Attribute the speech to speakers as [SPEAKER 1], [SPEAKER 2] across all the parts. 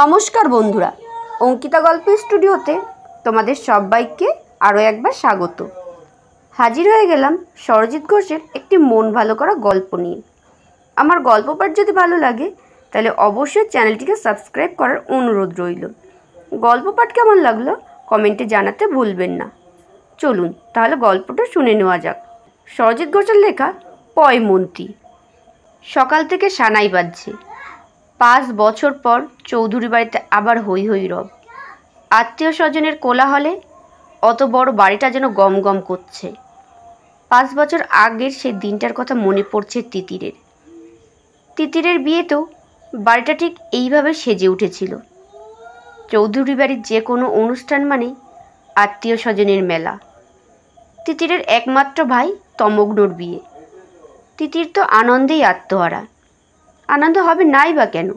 [SPEAKER 1] নমস্কার বন্ধুরা অঙ্কিতা গল্প স্টুডিওতে তোমাদের সবাইকে আরও একবার স্বাগত হাজির হয়ে গেলাম সরজিৎ ঘোষের একটি মন ভালো করা গল্প নিয়ে আমার গল্প পাঠ যদি ভালো লাগে তাহলে অবশ্যই চ্যানেলটিকে সাবস্ক্রাইব করার অনুরোধ রইল গল্প পাঠ কেমন লাগলো কমেন্টে জানাতে ভুলবেন না চলুন তাহলে গল্পটা শুনে নেওয়া যাক সরজিৎ ঘোষের লেখা পয়মন্ত্রী সকাল থেকে সানাই বাজছে পাঁচ বছর পর চৌধুরী বাড়িতে আবার হৈ হৈ রব আত্মীয় স্বজনের কোলাহলে অত বড় বাড়িটা যেন গম গম করছে পাঁচ বছর আগের সেই দিনটার কথা মনে পড়ছে তিতিরের তিতিরের বিয়েতেও বাড়িটা ঠিক এইভাবে সেজে উঠেছিল চৌধুরী বাড়ির যে কোনো অনুষ্ঠান মানে আত্মীয় স্বজনের মেলা তিতিরের একমাত্র ভাই তমগ্নর বিয়ে তিতির তো আনন্দেই আত্মহারা আনন্দ হবে নাই বা কেন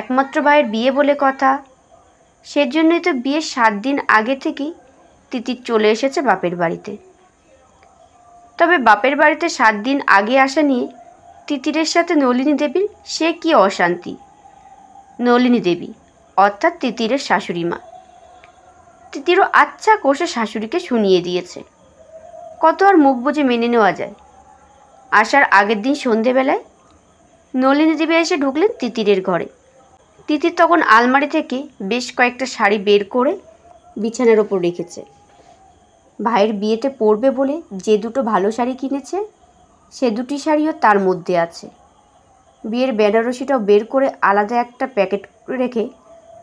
[SPEAKER 1] একমাত্র ভাইয়ের বিয়ে বলে কথা সেজন্যই তো বিয়ের সাত দিন আগে থেকেই তিতি চলে এসেছে বাপের বাড়িতে তবে বাপের বাড়িতে সাত দিন আগে আসা নিয়ে তিতিরের সাথে নলিনী দেবীর সে কি অশান্তি নলিনী দেবী অর্থাৎ তিতিরের শাশুড়ি মা তিতিরও আচ্ছা কোষে শাশুড়িকে শুনিয়ে দিয়েছে কত আর মুখ বুঝে মেনে নেওয়া যায় আসার আগের দিন সন্ধেবেলায় নলিনী দেবী এসে ঢুকলেন তিতিরের ঘরে তিতির তখন আলমারি থেকে বেশ কয়েকটা শাড়ি বের করে বিছানার ওপর রেখেছে ভাইয়ের বিয়েতে পরবে বলে যে দুটো ভালো শাড়ি কিনেছে সে দুটি শাড়িও তার মধ্যে আছে বিয়ের বেনারসিটাও বের করে আলাদা একটা প্যাকেট রেখে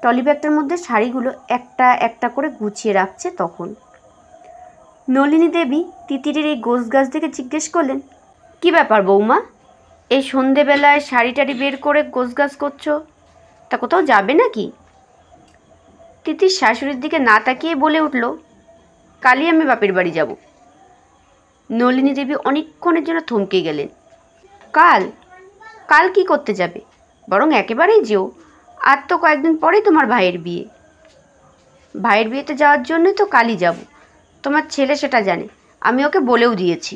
[SPEAKER 1] টলি ব্যাগটার মধ্যে শাড়িগুলো একটা একটা করে গুছিয়ে রাখছে তখন নলিনী দেবী তিতিরের এই গোছ গাছ দেখে জিজ্ঞেস করলেন কি ব্যাপার বৌমা এই সন্ধেবেলায় শাড়ি টাড়ি বের করে গোছগাছ করছো তা কোথাও যাবে নাকি তিতির শাশুড়ির দিকে না তাকিয়ে বলে উঠল কালই আমি বাপের বাড়ি যাব নলিনী দেবী অনেকক্ষণের জন্য থমকে গেলেন কাল কাল কি করতে যাবে বরং একেবারেই যেও আর তো কয়েকদিন পরেই তোমার ভাইয়ের বিয়ে ভাইয়ের বিয়েতে যাওয়ার জন্যই তো কালই যাব তোমার ছেলে সেটা জানে আমি ওকে বলেও দিয়েছি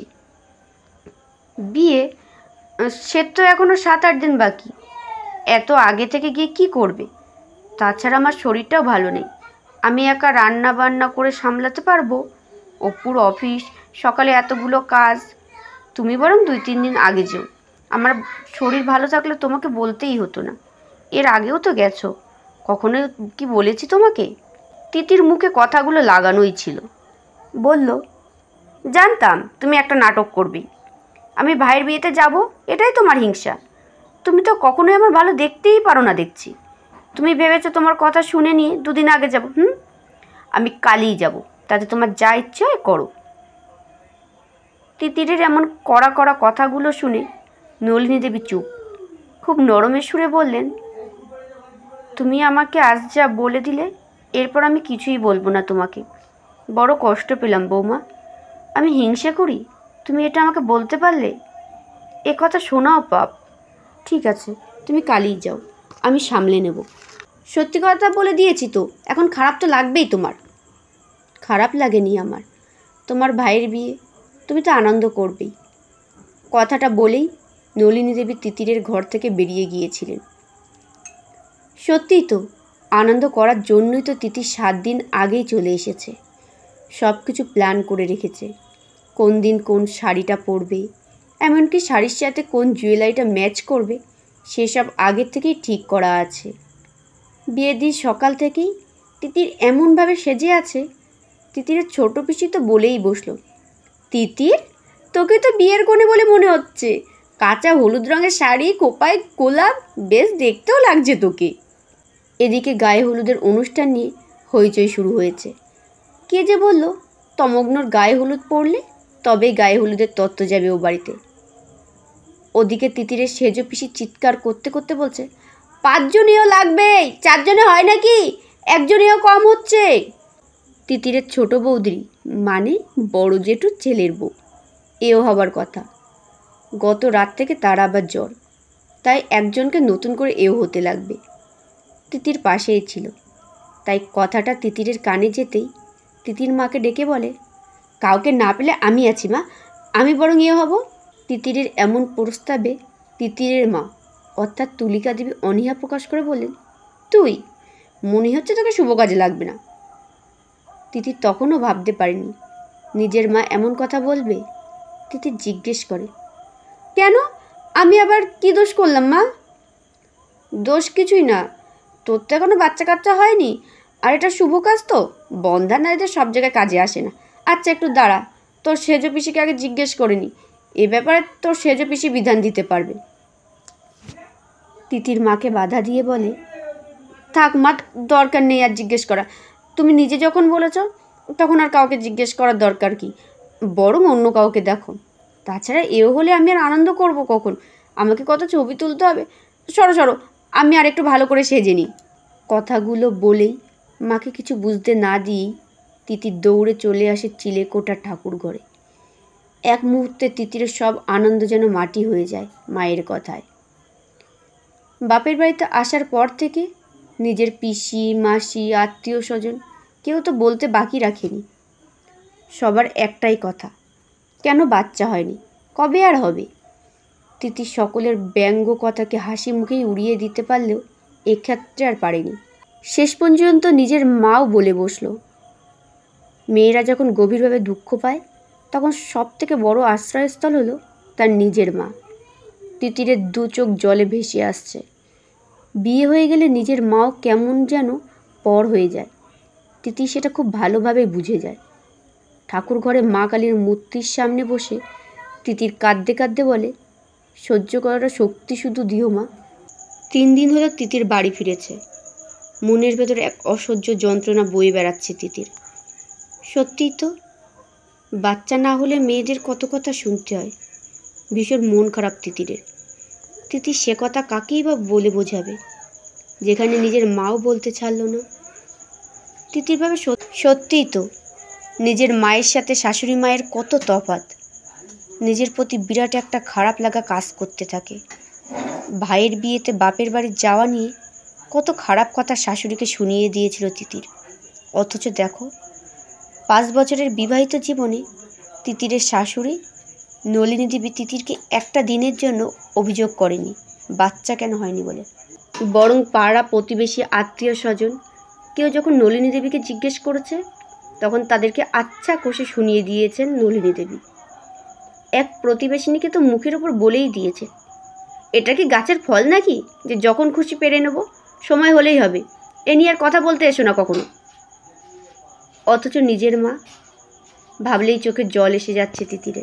[SPEAKER 1] বিয়ে সে তো এখনও সাত আট দিন বাকি এত আগে থেকে গিয়ে কি করবে তাছাড়া আমার শরীরটাও ভালো নেই আমি একা রান্না বান্না করে সামলাতে পারবো অপুর অফিস সকালে এতগুলো কাজ তুমি বরং দুই তিন দিন আগে যেও আমার শরীর ভালো থাকলে তোমাকে বলতেই হতো না এর আগেও তো গেছো কখনো কি বলেছি তোমাকে তিতির মুখে কথাগুলো লাগানোই ছিল বলল জানতাম তুমি একটা নাটক করবি আমি ভাইয়ের বিয়েতে যাব এটাই তোমার হিংসা তুমি তো কখনোই আমার ভালো দেখতেই পারো না দেখছি তুমি ভেবেছো তোমার কথা শুনে নিয়ে দুদিন আগে যাব হুম আমি কালই যাব তাতে তোমার যা ইচ্ছে হয় করো তিতিরের এমন কড়া কড়া কথাগুলো শুনে নলিনী দেবী চুপ খুব নরমের সুরে বললেন তুমি আমাকে আজ যা বলে দিলে এরপর আমি কিছুই বলবো না তোমাকে বড় কষ্ট পেলাম বৌমা আমি হিংসা করি তুমি এটা আমাকে বলতে পারলে এ কথা শোনাও পাপ ঠিক আছে তুমি কালই যাও আমি সামলে নেব সত্যি কথা বলে দিয়েছি তো এখন খারাপ তো লাগবেই তোমার খারাপ লাগেনি আমার তোমার ভাইয়ের বিয়ে তুমি তো আনন্দ করবেই কথাটা বলেই নলিনী দেবী তিতিরের ঘর থেকে বেরিয়ে গিয়েছিলেন সত্যিই তো আনন্দ করার জন্যই তো তিতির সাত দিন আগেই চলে এসেছে সব কিছু প্ল্যান করে রেখেছে কোন দিন কোন শাড়িটা পরবে এমনকি শাড়ির সাথে কোন জুয়েলারিটা ম্যাচ করবে সেসব আগের থেকেই ঠিক করা আছে বিয়ের দিন সকাল থেকেই তিতির এমনভাবে সেজে আছে তিতিরের ছোট পিসি তো বলেই বসলো তিতির তোকে তো বিয়ের কোণে বলে মনে হচ্ছে কাঁচা হলুদ রঙের শাড়ি কোপায় গোলাপ বেশ দেখতেও লাগছে তোকে এদিকে গায়ে হলুদের অনুষ্ঠান নিয়ে হইচই শুরু হয়েছে কে যে বলল তমগ্নর গায়ে হলুদ পড়লে তবেই গায়ে হলুদের তত্ত্ব যাবে ও বাড়িতে ওদিকে তিতিরের সেজো পিসি চিৎকার করতে করতে বলছে পাঁচজনেও লাগবে চারজনে হয় নাকি একজনেও কম হচ্ছে তিতিরের ছোট বৌদি মানে বড় জেঠু ছেলের বউ এও হবার কথা গত রাত থেকে তার আবার জ্বর তাই একজনকে নতুন করে এও হতে লাগবে তিতির পাশেই ছিল তাই কথাটা তিতিরের কানে যেতেই তিতির মাকে ডেকে বলে কাউকে না পেলে আমি আছি মা আমি বরং ইয়ে হব তিতিরের এমন প্রস্তাবে তিতিরের মা অর্থাৎ তুলিকা দেবী অনীহা প্রকাশ করে বললেন তুই মনে হচ্ছে তোকে শুভ কাজে লাগবে না তিতির তখনও ভাবতে পারেনি নিজের মা এমন কথা বলবে তিতি জিজ্ঞেস করে কেন আমি আবার কি দোষ করলাম মা দোষ কিছুই না তোর তো এখনও বাচ্চা কাচ্চা হয়নি আর এটা শুভ কাজ তো বন্ধা নারীদের সব জায়গায় কাজে আসে না আচ্ছা একটু দাঁড়া তোর সেজ পিসিকে আগে জিজ্ঞেস করে নি এ ব্যাপারে তোর সেজ পিসি বিধান দিতে পারবে তিতির মাকে বাধা দিয়ে বলে থাক মা দরকার নেই আর জিজ্ঞেস করা তুমি নিজে যখন বলেছ তখন আর কাউকে জিজ্ঞেস করার দরকার কি বরং অন্য কাউকে দেখো তাছাড়া এও হলে আমি আর আনন্দ করব কখন আমাকে কত ছবি তুলতে হবে সরো সরো আমি আর একটু ভালো করে সেজে নিই কথাগুলো বলেই মাকে কিছু বুঝতে না দিয়েই তিতির দৌড়ে চলে আসে চিলেকোটা ঠাকুর ঘরে এক মুহূর্তে তিতির সব আনন্দ যেন মাটি হয়ে যায় মায়ের কথায় বাপের বাড়িতে আসার পর থেকে নিজের পিসি মাসি আত্মীয় স্বজন কেউ তো বলতে বাকি রাখেনি সবার একটাই কথা কেন বাচ্চা হয়নি কবে আর হবে তিতি সকলের ব্যঙ্গ কথাকে হাসি মুখেই উড়িয়ে দিতে পারলেও এক্ষেত্রে আর পারেনি শেষ পর্যন্ত নিজের মাও বলে বসলো মেয়েরা যখন গভীরভাবে দুঃখ পায় তখন সব থেকে বড়ো আশ্রয়স্থল হলো তার নিজের মা তিতিরের দু চোখ জলে ভেসে আসছে বিয়ে হয়ে গেলে নিজের মাও কেমন যেন পর হয়ে যায় তিতি সেটা খুব ভালোভাবে বুঝে যায় ঠাকুর ঘরে মা কালীর মূর্তির সামনে বসে তিতির কাঁদতে কাঁদতে বলে সহ্য করাটা শক্তি শুধু দিও মা তিন দিন হলো তিতির বাড়ি ফিরেছে মনের ভেতর এক অসহ্য যন্ত্রণা বয়ে বেড়াচ্ছে তিতির সত্যিই তো বাচ্চা না হলে মেয়েদের কত কথা শুনতে হয় ভীষণ মন খারাপ তিতিরের তিতির সে কথা কাকেই বা বলে বোঝাবে যেখানে নিজের মাও বলতে ছাড়ল না তিতির ভাবে সত্যিই তো নিজের মায়ের সাথে শাশুড়ি মায়ের কত তফাত নিজের প্রতি বিরাট একটা খারাপ লাগা কাজ করতে থাকে ভাইয়ের বিয়েতে বাপের বাড়ি যাওয়া নিয়ে কত খারাপ কথা শাশুড়িকে শুনিয়ে দিয়েছিল তিতির অথচ দেখো পাঁচ বছরের বিবাহিত জীবনে তিতিরের শাশুড়ি নলিনী দেবী তিতিরকে একটা দিনের জন্য অভিযোগ করেনি বাচ্চা কেন হয়নি বলে বরং পাড়া প্রতিবেশী আত্মীয় স্বজন কেউ যখন নলিনী দেবীকে জিজ্ঞেস করেছে তখন তাদেরকে আচ্ছা কষে শুনিয়ে দিয়েছেন নলিনী দেবী এক প্রতিবেশিনীকে তো মুখের ওপর বলেই দিয়েছে এটা কি গাছের ফল নাকি যে যখন খুশি পেরে নেব সময় হলেই হবে এ নিয়ে আর কথা বলতে এসো না কখনো অথচ নিজের মা ভাবলেই চোখে জল এসে যাচ্ছে তিতিরে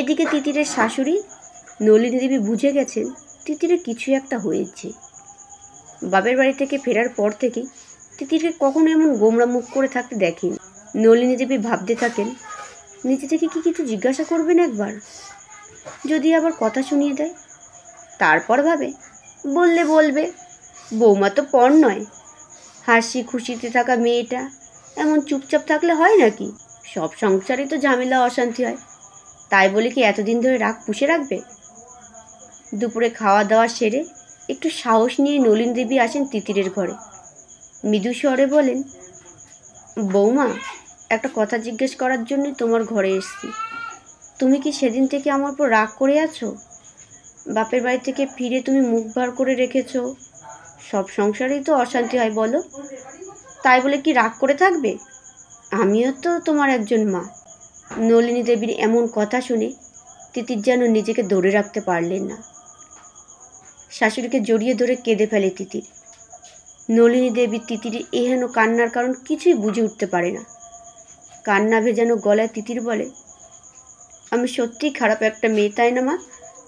[SPEAKER 1] এদিকে তিতিরের শাশুড়ি নলিনী দেবী বুঝে গেছেন তিতিরে কিছু একটা হয়েছে বাপের বাড়ি থেকে ফেরার পর থেকেই তিতিরকে কখনো এমন গোমরা মুখ করে থাকতে দেখেন নলিনী দেবী ভাবতে থাকেন নিজে থেকে কি কিছু জিজ্ঞাসা করবেন একবার যদি আবার কথা শুনিয়ে দেয় তারপর ভাবে বললে বলবে বৌমা তো পর নয় হাসি খুশিতে থাকা মেয়েটা এমন চুপচাপ থাকলে হয় নাকি সব সংসারে তো ঝামেলা অশান্তি হয় তাই বলে কি এতদিন ধরে রাগ পুষে রাখবে দুপুরে খাওয়া দাওয়া সেরে একটু সাহস নিয়ে নলিন দেবী আসেন তিতিরের ঘরে মৃদু স্বরে বলেন বৌমা একটা কথা জিজ্ঞেস করার জন্য তোমার ঘরে এসছি তুমি কি সেদিন থেকে আমার উপর রাগ করে আছো বাপের বাড়ি থেকে ফিরে তুমি মুখ ভার করে রেখেছো সব সংসারেই তো অশান্তি হয় বলো তাই বলে কি রাগ করে থাকবে আমিও তো তোমার একজন মা নলিনী দেবীর এমন কথা শুনে তিতির যেন নিজেকে ধরে রাখতে পারলেন না শাশুড়িকে জড়িয়ে ধরে কেঁদে ফেলে তিতির নলিনী দেবী তিতির এহেন কান্নার কারণ কিছুই বুঝে উঠতে পারে না কান্না ভেজানো গলায় তিতির বলে আমি সত্যিই খারাপ একটা মেয়ে তাই না মা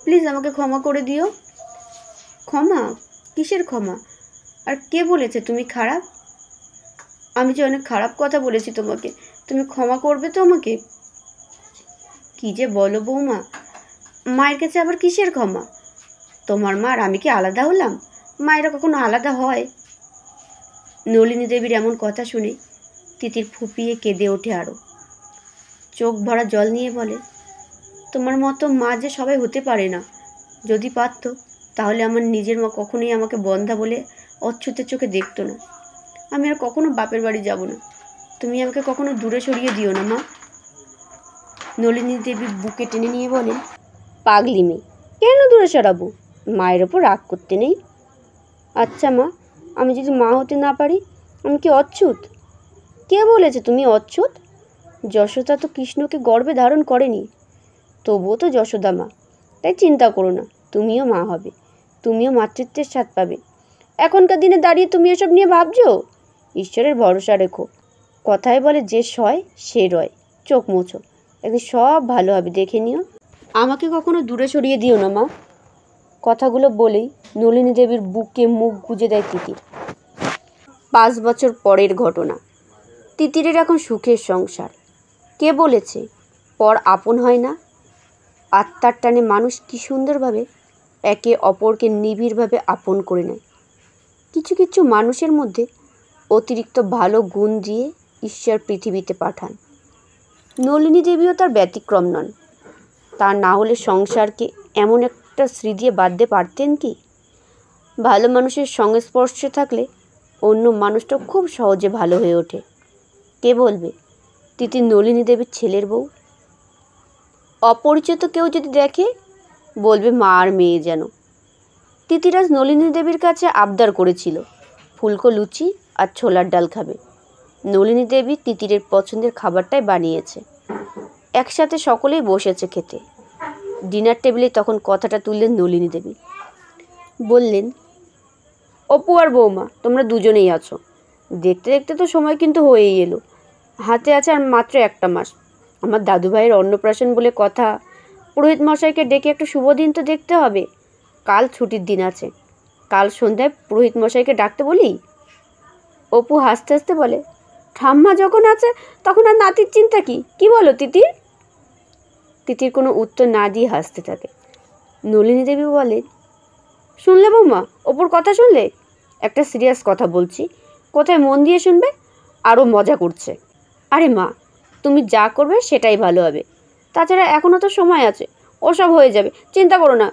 [SPEAKER 1] প্লিজ আমাকে ক্ষমা করে দিও ক্ষমা কিসের ক্ষমা আর কে বলেছে তুমি খারাপ আমি যে অনেক খারাপ কথা বলেছি তোমাকে তুমি ক্ষমা করবে তো আমাকে কি যে বলো বৌমা মায়ের কাছে আবার কিসের ক্ষমা তোমার মার আমি কি আলাদা হলাম মায়েরা কখনো আলাদা হয় নলিনী দেবীর এমন কথা শুনে তিতির ফুপিয়ে কেঁদে ওঠে আরও চোখ ভরা জল নিয়ে বলে তোমার মতো মা যে সবাই হতে পারে না যদি পারত তাহলে আমার নিজের মা কখনোই আমাকে বন্ধা বলে অচ্ছুতের চোখে দেখতো না আমি আর কখনো বাপের বাড়ি যাব না তুমি আমাকে কখনো দূরে সরিয়ে দিও না মা নলিনী দেবী বুকে টেনে নিয়ে বলেন পাগলি মেয়ে কেন দূরে সরাবো মায়ের ওপর রাগ করতে নেই আচ্ছা মা আমি যদি মা হতে না পারি আমি কি অচ্ছুত কে বলেছে তুমি অচ্ছুত যশোদা তো কৃষ্ণকে গর্বে ধারণ করেনি তবুও তো যশোদা মা তাই চিন্তা করো না তুমিও মা হবে তুমিও মাতৃত্বের স্বাদ পাবে এখনকার দিনে দাঁড়িয়ে তুমি এসব নিয়ে ভাবছো ঈশ্বরের ভরসা রেখো কথায় বলে যে সয় সে রয় চোখ মোছো একদিন সব ভালো হবে দেখে নিও আমাকে কখনো দূরে সরিয়ে দিও না মা কথাগুলো বলেই নলিনী দেবীর বুকে মুখ গুজে দেয় তিতির পাঁচ বছর পরের ঘটনা তিতিরের এখন সুখের সংসার কে বলেছে পর আপন হয় না আত্মার টানে মানুষ কি সুন্দরভাবে একে অপরকে নিবিড়ভাবে আপন করে নেয় কিছু কিছু মানুষের মধ্যে অতিরিক্ত ভালো গুণ দিয়ে ঈশ্বর পৃথিবীতে পাঠান নলিনী দেবীও তার ব্যতিক্রম নন তা না হলে সংসারকে এমন একটা শ্রী দিয়ে বাঁধতে পারতেন কি ভালো মানুষের সংস্পর্শে থাকলে অন্য মানুষটা খুব সহজে ভালো হয়ে ওঠে কে বলবে তিতি নলিনী দেবীর ছেলের বউ অপরিচিত কেউ যদি দেখে বলবে মা আর মেয়ে যেন তিতিরাজ নলিনী দেবীর কাছে আবদার করেছিল ফুলকো লুচি আর ছোলার ডাল খাবে নলিনী দেবী তিতিরের পছন্দের খাবারটাই বানিয়েছে একসাথে সকলেই বসেছে খেতে ডিনার টেবিলে তখন কথাটা তুললেন নলিনী দেবী বললেন অপু আর বৌমা তোমরা দুজনেই আছো দেখতে দেখতে তো সময় কিন্তু হয়েই এলো হাতে আছে আর মাত্র একটা মাস আমার দাদু ভাইয়ের অন্নপ্রাশন বলে কথা পুরোহিত মশাইকে ডেকে একটা শুভ দিন তো দেখতে হবে কাল ছুটির দিন আছে কাল সন্ধ্যায় পুরোহিত মশাইকে ডাকতে বলি অপু হাসতে হাসতে বলে ঠাম্মা যখন আছে তখন আর নাতির চিন্তা কি কি বলো তিতির তিতির কোনো উত্তর না দিয়ে হাসতে থাকে নলিনী দেবী বলে শুনলে বৌমা ওপর কথা শুনলে একটা সিরিয়াস কথা বলছি কোথায় মন দিয়ে শুনবে আরও মজা করছে আরে মা তুমি যা করবে সেটাই ভালো হবে তাছাড়া এখনও তো সময় আছে ওসব হয়ে যাবে চিন্তা করো না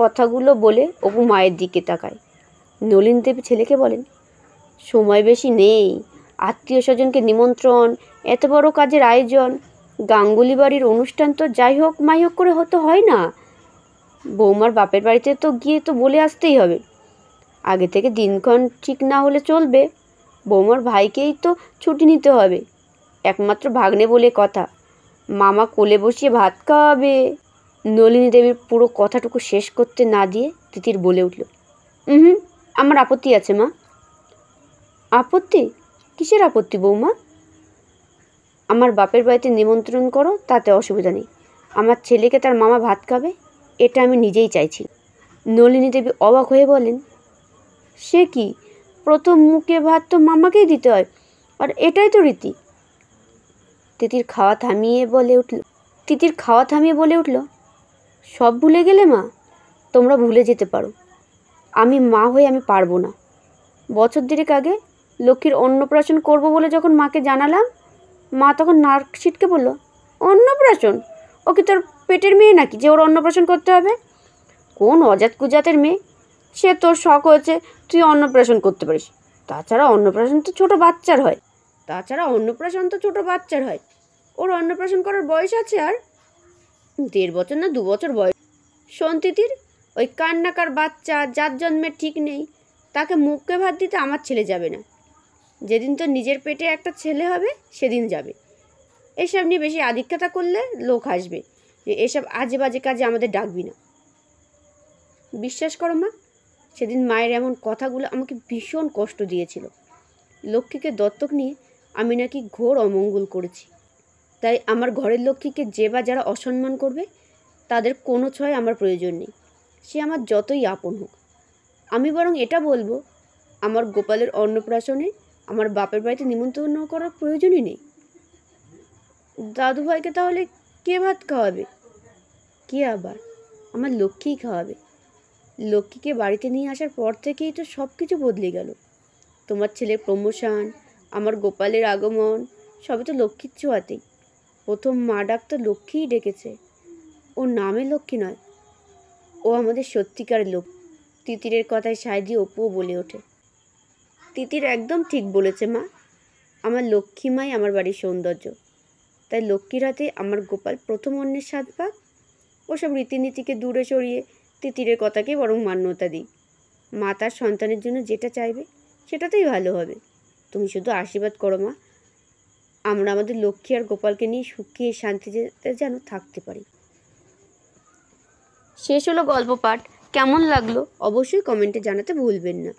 [SPEAKER 1] কথাগুলো বলে অপু মায়ের দিকে তাকায় নলিন দেব ছেলেকে বলেন সময় বেশি নেই আত্মীয় স্বজনকে নিমন্ত্রণ এত বড় কাজের আয়োজন গাঙ্গুলি বাড়ির অনুষ্ঠান তো যাই হোক মাই হোক করে হতো হয় না বৌমার বাপের বাড়িতে তো গিয়ে তো বলে আসতেই হবে আগে থেকে দিনক্ষণ ঠিক না হলে চলবে বৌমার ভাইকেই তো ছুটি নিতে হবে একমাত্র ভাগ্নে বলে কথা মামা কোলে বসিয়ে ভাত খাওয়াবে নলিনী দেবীর পুরো কথাটুকু শেষ করতে না দিয়ে তিতির বলে উঠল হুম আমার আপত্তি আছে মা আপত্তি কিসের আপত্তি বৌমা আমার বাপের বাড়িতে নিমন্ত্রণ করো তাতে অসুবিধা নেই আমার ছেলেকে তার মামা ভাত খাবে এটা আমি নিজেই চাইছি নলিনী দেবী অবাক হয়ে বলেন সে কি প্রথম মুখে ভাত তো মামাকেই দিতে হয় আর এটাই তো রীতি তিতির খাওয়া থামিয়ে বলে উঠল তিতির খাওয়া থামিয়ে বলে উঠল সব ভুলে গেলে মা তোমরা ভুলে যেতে পারো আমি মা হয়ে আমি পারবো না বছর দেরেক আগে লক্ষ্মীর অন্নপ্রাশন করব বলে যখন মাকে জানালাম মা তখন নার্ক ছিটকে বলল অন্নপ্রাশন ও কি তোর পেটের মেয়ে নাকি যে ওর অন্নপ্রাশন করতে হবে কোন অজাত কুজাতের মেয়ে সে তোর শখ হয়েছে তুই অন্নপ্রাশন করতে পারিস তাছাড়া অন্নপ্রাশন তো ছোটো বাচ্চার হয় তাছাড়া অন্নপ্রাশন তো ছোটো বাচ্চার হয় ওর অন্নপ্রাশন করার বয়স আছে আর দেড় বছর না দু বছর বয়স সন্তিতির ওই কান্নাকার বাচ্চা যার জন্মে ঠিক নেই তাকে মুখকে ভাত দিতে আমার ছেলে যাবে না যেদিন তো নিজের পেটে একটা ছেলে হবে সেদিন যাবে এসব নিয়ে বেশি আধিক্যতা করলে লোক আসবে যে এসব আজে বাজে কাজে আমাদের ডাকবি না বিশ্বাস করো মা সেদিন মায়ের এমন কথাগুলো আমাকে ভীষণ কষ্ট দিয়েছিল লক্ষ্মীকে দত্তক নিয়ে আমি নাকি ঘোর অমঙ্গল করেছি তাই আমার ঘরের লক্ষ্মীকে যে বা যারা অসম্মান করবে তাদের কোনো ছয় আমার প্রয়োজন নেই সে আমার যতই আপন হোক আমি বরং এটা বলবো আমার গোপালের অন্নপ্রাশনে আমার বাপের বাড়িতে নিমন্ত্রণ করার প্রয়োজনই নেই দাদুভাইকে তাহলে কে ভাত খাওয়াবে কে আবার আমার লক্ষ্মীই খাওয়াবে লক্ষ্মীকে বাড়িতে নিয়ে আসার পর থেকেই তো সব কিছু বদলে গেল তোমার ছেলের প্রমোশন আমার গোপালের আগমন সবই তো লক্ষ্মীর ছোঁয়াতেই প্রথম মা ডাক তো লক্ষ্মীই ডেকেছে ওর নামে লক্ষ্মী নয় ও আমাদের সত্যিকার লোক তিতিরের কথায় সায় দিয়ে অপুও বলে ওঠে তিতির একদম ঠিক বলেছে মা আমার লক্ষ্মীমাই আমার বাড়ির সৌন্দর্য তাই লক্ষ্মীর হাতে আমার গোপাল প্রথম অন্যের স্বাদ পাক ওসব রীতিনীতিকে দূরে সরিয়ে তিতিরের কথাকে বরং মান্যতা দিই মা তার সন্তানের জন্য যেটা চাইবে সেটাতেই ভালো হবে তুমি শুধু আশীর্বাদ করো মা আমরা আমাদের লক্ষ্মী আর গোপালকে নিয়ে সুখে শান্তিতে যেন থাকতে পারি শেষ হলো গল্প পাঠ কেমন লাগলো অবশ্যই কমেন্টে জানাতে ভুলবেন না